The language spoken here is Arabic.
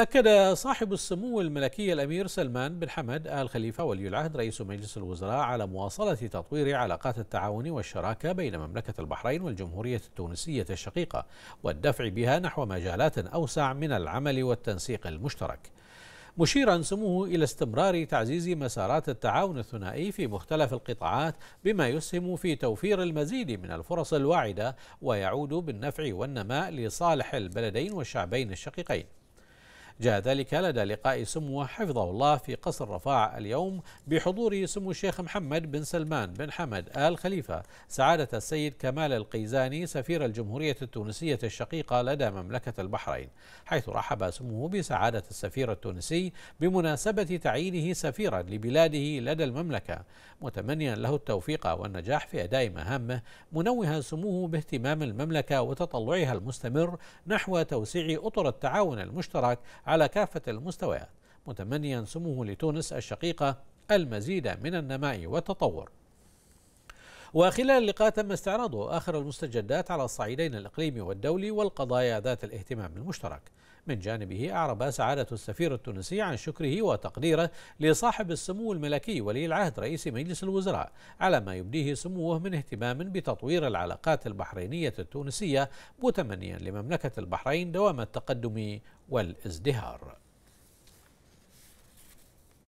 أكد صاحب السمو الملكي الأمير سلمان بن حمد آل خليفة ولي العهد رئيس مجلس الوزراء على مواصلة تطوير علاقات التعاون والشراكة بين مملكة البحرين والجمهورية التونسية الشقيقة والدفع بها نحو مجالات أوسع من العمل والتنسيق المشترك مشيرا سموه إلى استمرار تعزيز مسارات التعاون الثنائي في مختلف القطاعات بما يسهم في توفير المزيد من الفرص الواعدة ويعود بالنفع والنماء لصالح البلدين والشعبين الشقيقين جاء ذلك لدى لقاء سموه حفظه الله في قصر رفاع اليوم بحضور سمو الشيخ محمد بن سلمان بن حمد آل خليفة سعادة السيد كمال القيزاني سفير الجمهورية التونسية الشقيقة لدى مملكة البحرين حيث رحب سموه بسعادة السفير التونسي بمناسبة تعيينه سفيرا لبلاده لدى المملكة متمنيا له التوفيق والنجاح في أداء مهامه منوها سموه باهتمام المملكة وتطلعها المستمر نحو توسيع أطر التعاون المشترك على كافة المستويات متمنيا سموه لتونس الشقيقة المزيد من النماء والتطور وخلال اللقاء تم استعراض آخر المستجدات على الصعيدين الإقليمي والدولي والقضايا ذات الاهتمام المشترك من جانبه أعرب سعادة السفير التونسي عن شكره وتقديره لصاحب السمو الملكي ولي العهد رئيس مجلس الوزراء على ما يبديه سموه من اهتمام بتطوير العلاقات البحرينية التونسية متمنيا لمملكة البحرين دوام التقدم والازدهار